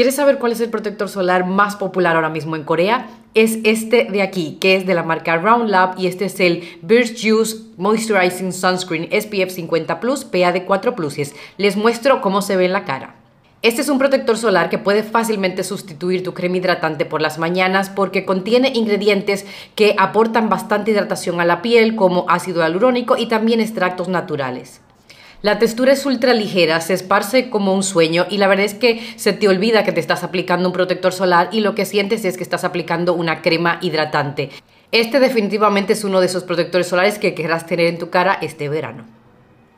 ¿Quieres saber cuál es el protector solar más popular ahora mismo en Corea? Es este de aquí, que es de la marca Lab y este es el Birch Juice Moisturizing Sunscreen SPF 50 Plus PA de 4 Les muestro cómo se ve en la cara. Este es un protector solar que puede fácilmente sustituir tu crema hidratante por las mañanas porque contiene ingredientes que aportan bastante hidratación a la piel como ácido hialurónico y también extractos naturales. La textura es ultra ligera, se esparce como un sueño y la verdad es que se te olvida que te estás aplicando un protector solar y lo que sientes es que estás aplicando una crema hidratante. Este definitivamente es uno de esos protectores solares que querrás tener en tu cara este verano.